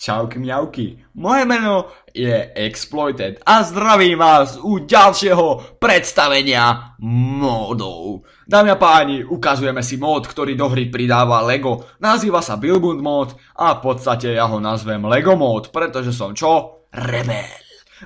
Čauky mňauky, moje meno je Exploited a zdravím vás u ďalšieho predstavenia módov. Dámy a páni, ukazujeme si mód, ktorý do hry pridáva Lego. Nazýva sa Billbund mód a v podstate ja ho nazvem Lego mód, pretože som čo? Rebel.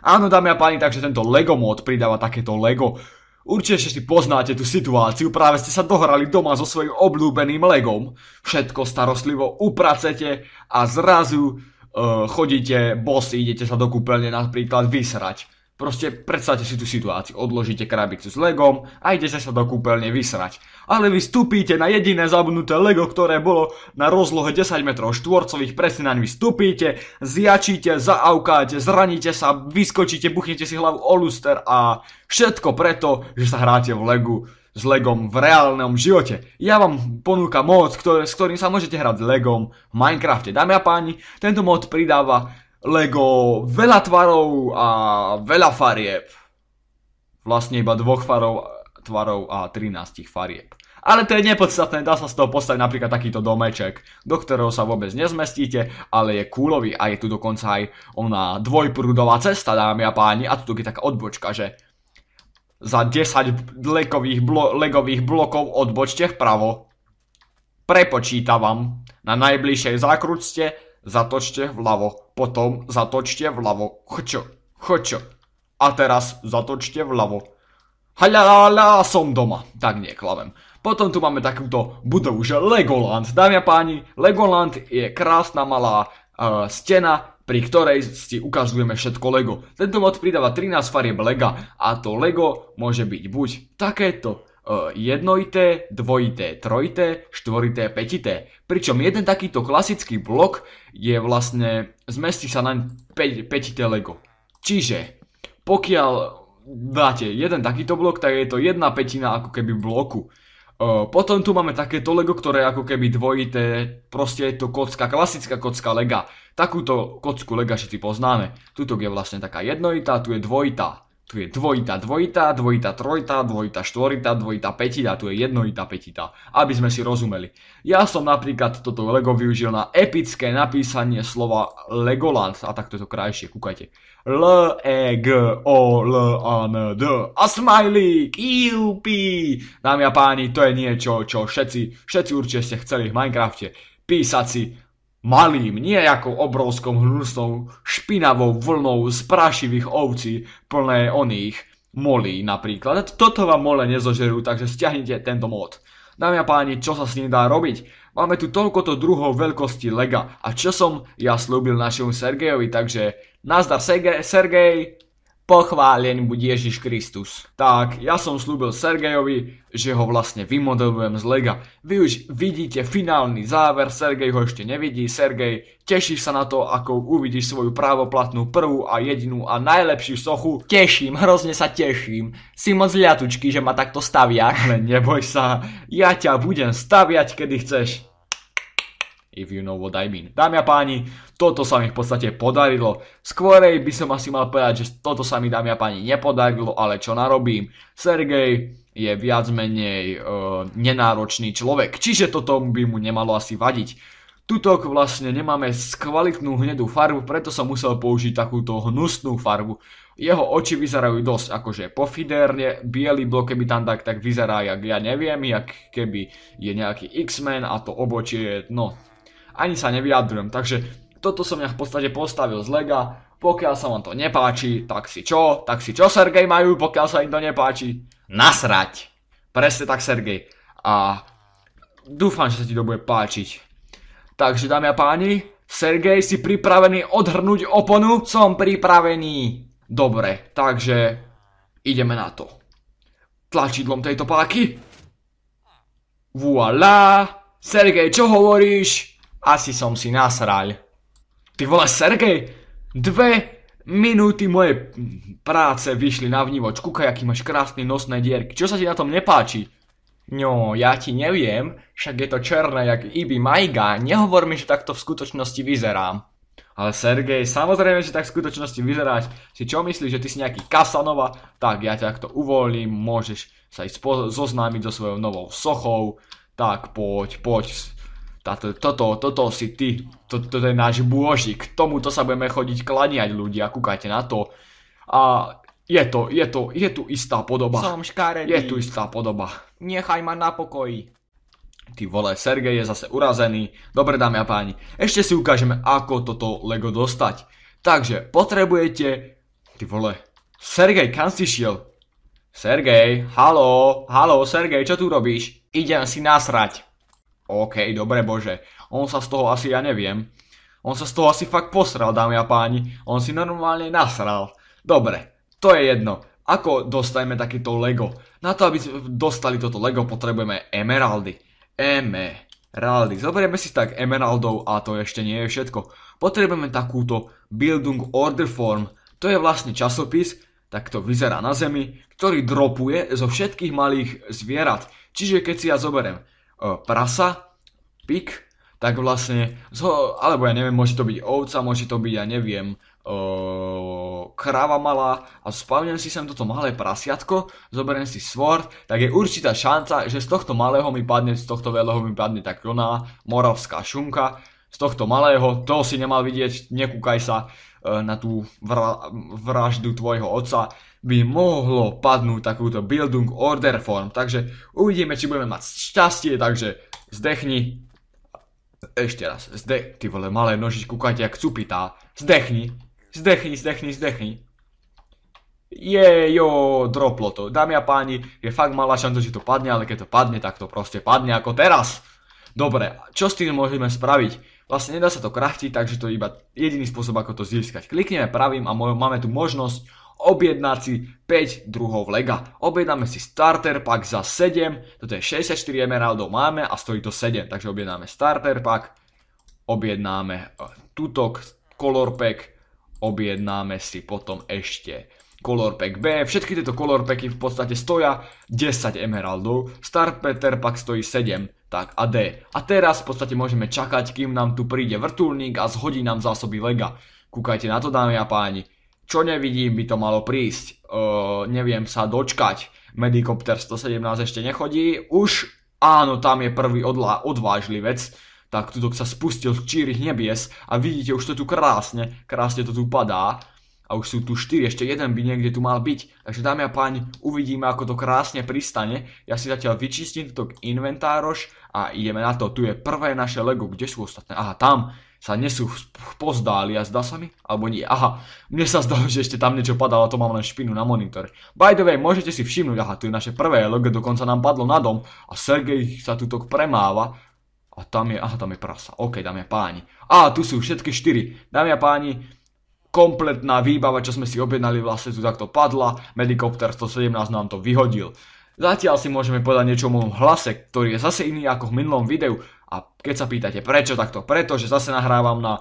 Áno, dámy a páni, takže tento Lego mód pridáva takéto Lego. Určite si poznáte tú situáciu, práve ste sa dohrali doma so svojím obľúbeným legom. Všetko starostlivo upracete a zrazu Eh, chodíte bosy, idete sa do kúpeľne napríklad vysrať. Proste predstavte si tú situáciu, odložíte krabicu s legom a idete sa do kúpeľne vysrať. Ale vy vstúpite na jediné zabudnuté lego, ktoré bolo na rozlohe 10 metrov štvorcových, presne naň vy vstúpite, zjačíte, zaaukáte, zraníte sa, vyskočíte, buchnete si hlavu o luster a všetko preto, že sa hráte v legu s Legom v reálnom živote. Ja vám ponúkam mod, ktoré, s ktorým sa môžete hrať s Legom v Minecrafte. Dámy a páni, tento mod pridáva Lego veľa tvarov a veľa farieb. Vlastne iba dvoch farov, tvarov a 13 farieb. Ale to je nepodstatné, dá sa z toho postaviť napríklad takýto domeček, do ktorého sa vôbec nezmestíte, ale je kúlový a je tu dokonca aj ona dvojprúdová cesta, dámy a páni, a tu je taká odbočka, že za 10 legových, blo- legových blokov odbočte vpravo. Prepočítavam. Na najbližšej zákrutste zatočte vľavo. Potom zatočte vľavo. Chčo, chčo. A teraz zatočte vľavo. Haľa, som doma. Tak nie, klavem. Potom tu máme takúto budovu, že Legoland. Dámy a páni, Legoland je krásna malá uh, stena, pri ktorej si ukazujeme všetko LEGO. Tento mod pridáva 13 farieb LEGO a to LEGO môže byť buď takéto, e, jednojité, dvojité, trojité, štvorité, petité. Pričom jeden takýto klasický blok je vlastne, zmestí sa naň petité LEGO. Čiže, pokiaľ dáte jeden takýto blok, tak je to jedna petina ako keby bloku. Potom tu máme takéto Lego, ktoré je ako keby dvojité, proste je to kocka, klasická kocka Lega. Takúto kocku Lega všetci poznáme. Tuto je vlastne taká jednojitá, tu je dvojitá tu je dvojita, dvojita, dvojita, trojita, dvojita, štvorita, dvojita, petita, tu je jednojita petita, aby sme si rozumeli. Ja som napríklad toto Lego využil na epické napísanie slova Legoland, a takto je to krajšie, kúkajte. L, E, G, O, L, A, N, D a smajlík, jupi! Dámy a páni, to je niečo, čo všetci, všetci určite ste chceli v Minecrafte písať si malým, nejakou obrovskou hnusnou, špinavou vlnou z prášivých ovcí plné oných molí napríklad. Toto vám mole nezožerú, takže stiahnite tento mod. Dámy a páni, čo sa s ním dá robiť? Máme tu toľkoto druhov veľkosti lega a čo som ja slúbil našemu Sergejovi, takže nazdar Sergej, Sergej Pochválený buď Ježiš Kristus. Tak, ja som slúbil Sergejovi, že ho vlastne vymodelujem z lega. Vy už vidíte finálny záver, Sergej ho ešte nevidí. Sergej, tešíš sa na to, ako uvidíš svoju právoplatnú prvú a jedinú a najlepšiu sochu? Teším, hrozne sa teším. Si moc ľatučky, že ma takto staviaš. Ale neboj sa, ja ťa budem staviať, kedy chceš if you know what I mean. Dámy a páni, toto sa mi v podstate podarilo. Skôrej by som asi mal povedať, že toto sa mi dámy a páni nepodarilo, ale čo narobím? Sergej je viac menej e, nenáročný človek, čiže toto by mu nemalo asi vadiť. Tutok vlastne nemáme kvalitnú hnedú farbu, preto som musel použiť takúto hnusnú farbu. Jeho oči vyzerajú dosť akože pofiderne, biely blok keby tam tak, tak vyzerá jak ja neviem, jak keby je nejaký X-Men a to obočie je, no ani sa nevyjadrujem. Takže toto som ja v podstate postavil z lega, pokiaľ sa vám to nepáči, tak si čo? Tak si čo Sergej majú, pokiaľ sa im to nepáči? Nasrať! Presne tak Sergej. A dúfam, že sa ti to bude páčiť. Takže dámy a páni, Sergej si pripravený odhrnúť oponu? Som pripravený. Dobre, takže ideme na to. Tlačidlom tejto páky? Voilà! Sergej, čo hovoríš? Asi som si nasral. Ty vole, Sergej, dve minúty moje práce vyšli na vnívoč. Kúkaj, aký máš krásny nosné dierky. Čo sa ti na tom nepáči? No, ja ti neviem, však je to černé jak Ibi Majga, nehovor mi, že takto v skutočnosti vyzerám. Ale Sergej, samozrejme, že tak v skutočnosti vyzeráš. Si čo myslíš, že ty si nejaký Kasanova? Tak, ja ťa takto uvolím, môžeš sa ísť zoznámiť so svojou novou sochou. Tak, poď, poď, Tato, toto, toto si ty, to, toto je náš bôžik, k tomuto sa budeme chodiť klaniať ľudia, kúkajte na to. A je to, je to, je tu istá podoba. Som škaredý. Je tu istá podoba. Nechaj ma na pokoji. Ty vole, Sergej je zase urazený. Dobre dámy a páni, ešte si ukážeme, ako toto Lego dostať. Takže potrebujete... Ty vole, Sergej, kam si šiel? Sergej, halo, halo, Sergej, čo tu robíš? Idem si nasrať. OK, dobre bože, on sa z toho asi, ja neviem, on sa z toho asi fakt posral, dámy a páni, on si normálne nasral. Dobre, to je jedno, ako dostajeme takéto Lego? Na to, aby sme dostali toto Lego, potrebujeme emeraldy. Emeraldy. Zoberieme si tak emeraldov a to ešte nie je všetko. Potrebujeme takúto Building Order Form. To je vlastne časopis, tak to vyzerá na zemi, ktorý dropuje zo všetkých malých zvierat. Čiže keď si ja zoberiem prasa, pik, tak vlastne, alebo ja neviem, môže to byť ovca, môže to byť, ja neviem, kráva malá a spavnem si sem toto malé prasiatko, zoberiem si sword, tak je určitá šanca, že z tohto malého mi padne, z tohto veľého mi padne tá klná, moravská šunka, z tohto malého, to si nemal vidieť, nekúkaj sa e, na tú vraždu tvojho otca, by mohlo padnúť takúto Bildung Order form. Takže uvidíme, či budeme mať šťastie, takže zdechni. Ešte raz, zdech, ty vole, malé nožiť kúkajte jak cupitá. Zdechni, zdechni, zdechni, zdechni. Je, jo, droplo to. Dámy a páni, je fakt malá šanca, že to padne, ale keď to padne, tak to proste padne ako teraz. Dobre, čo s tým môžeme spraviť? Vlastne nedá sa to kraftiť, takže to je iba jediný spôsob, ako to získať. Klikneme pravým a máme tu možnosť objednať si 5 druhov lega. Objednáme si starter pack za 7, toto je 64 emeraldov máme a stojí to 7, takže objednáme starter pack, objednáme e, tutok, color pack, objednáme si potom ešte Color Pack B. Všetky tieto Color Packy v podstate stoja 10 emeraldov. Starter Pack stojí 7 tak a D. A teraz v podstate môžeme čakať, kým nám tu príde vrtulník a zhodí nám zásoby lega. Kúkajte na to, dámy a páni. Čo nevidím, by to malo prísť. Eee, neviem sa dočkať. Medikopter 117 ešte nechodí. Už áno, tam je prvý odlá, odvážlivec. Tak tuto sa spustil z čírich nebies a vidíte, už to tu krásne, krásne to tu padá. A už sú tu 4, ešte jeden by niekde tu mal byť. Takže dámy a páni, uvidíme ako to krásne pristane. Ja si zatiaľ vyčistím toto inventároš a ideme na to. Tu je prvé naše Lego, kde sú ostatné? Aha, tam sa nesú pozdáli a zdá sa mi, alebo nie, aha, mne sa zdalo, že ešte tam niečo padalo, to mám len špinu na monitore. By the way, môžete si všimnúť, aha, tu je naše prvé logo, dokonca nám padlo na dom a Sergej sa tu tok premáva a tam je, aha, tam je prasa, ok, dámy a páni. A tu sú všetky štyri, dámy a páni, kompletná výbava, čo sme si objednali vlastne tu takto padla, Medicopter 117 nám to vyhodil. Zatiaľ si môžeme povedať niečo o môjom hlase, ktorý je zase iný ako v minulom videu a keď sa pýtate prečo, tak to zase nahrávam na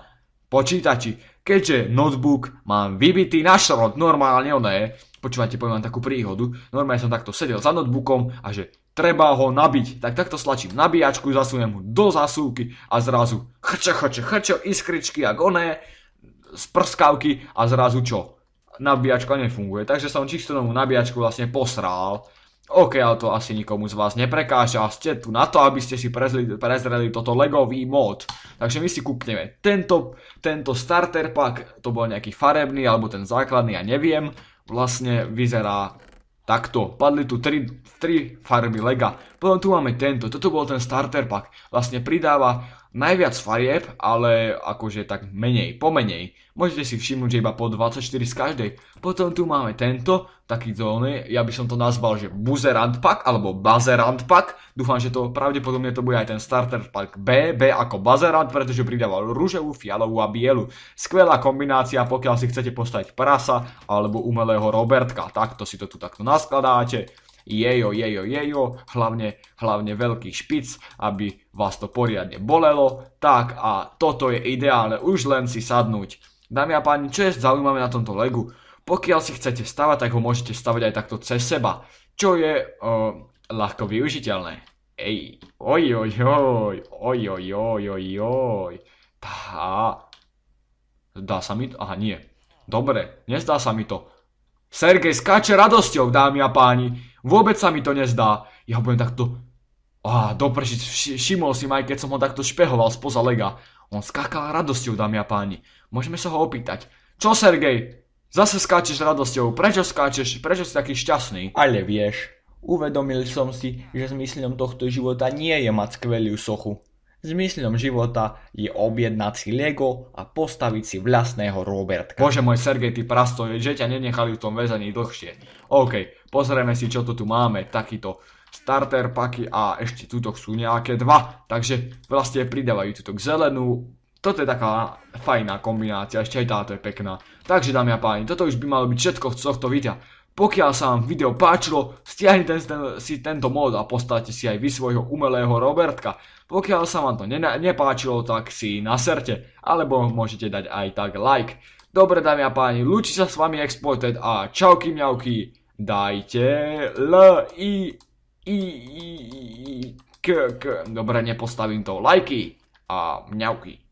počítači, keďže notebook mám vybitý na šrot, normálne ono je, počúvate, poviem vám takú príhodu, normálne som takto sedel za notebookom a že treba ho nabiť. Tak takto slačím nabíjačku, zasuniem ho do zasúky a zrazu chrčo, chrčo, chrčo, iskričky, ak oné z prskavky a zrazu čo? Nabíjačka nefunguje, takže som novú nabíjačku vlastne posrál. OK, ale to asi nikomu z vás neprekáže a ste tu na to, aby ste si prezreli toto legový mod. Takže my si kúkneme tento, tento starter pack, to bol nejaký farebný alebo ten základný, ja neviem. Vlastne vyzerá Takto, padli tu 3, farby lega. Potom tu máme tento, toto bol ten starter pack. Vlastne pridáva najviac farieb, ale akože tak menej, pomenej. Môžete si všimnúť, že iba po 24 z každej. Potom tu máme tento, taký zóny. Ja by som to nazval, že buzerant pack alebo bazerant pack. Dúfam, že to pravdepodobne to bude aj ten starter pack B, B ako bazerant, pretože pridával rúžovú, fialovú a bielu. Skvelá kombinácia, pokiaľ si chcete postať prasa alebo umelého Robertka. Takto si to tu takto naskladáte. Jejo, jejo, jejo, hlavne, hlavne veľký špic, aby vás to poriadne bolelo. Tak a toto je ideálne, už len si sadnúť. Dámy a páni, čo je zaujímavé na tomto legu? Pokiaľ si chcete stavať, tak ho môžete stavať aj takto cez seba, čo je uh, ľahko využiteľné. Ej, oj, oj, oj, oj, oj, oj, oj, oj. Tá. Dá sa mi to? Aha, nie. Dobre, nezdá sa mi to. Sergej skáče radosťou, dámy a páni. Vôbec sa mi to nezdá. Ja budem takto... aha, dopršiť, všimol si ma aj keď som ho takto špehoval spoza lega. On skákal radosťou, dámy a páni. Môžeme sa ho opýtať. Čo, Sergej? Zase skáčeš s radosťou, prečo skáčeš, prečo si taký šťastný? Ale vieš, uvedomil som si, že zmyslom tohto života nie je mať skvelú sochu. Zmyslom života je objednať si Lego a postaviť si vlastného Robertka. Bože môj, Sergej, ty prasto, že ťa nenechali v tom väzení dlhšie. OK, pozrieme si, čo to tu máme, takýto starter paky a ešte tuto sú nejaké dva, takže vlastne pridávajú tuto k zelenú, toto je taká fajná kombinácia, ešte aj táto je pekná. Takže dámy a páni, toto už by malo byť všetko z tohto videa. Pokiaľ sa vám video páčilo, stiahnite si tento mod a postavte si aj vy svojho umelého Robertka. Pokiaľ sa vám to nepáčilo, tak si naserte, alebo môžete dať aj tak like. Dobre dámy a páni, lúči sa s vami Exploited a čauky mňauky, dajte l i i i i k k. Dobre, nepostavím to, lajky a mňauky.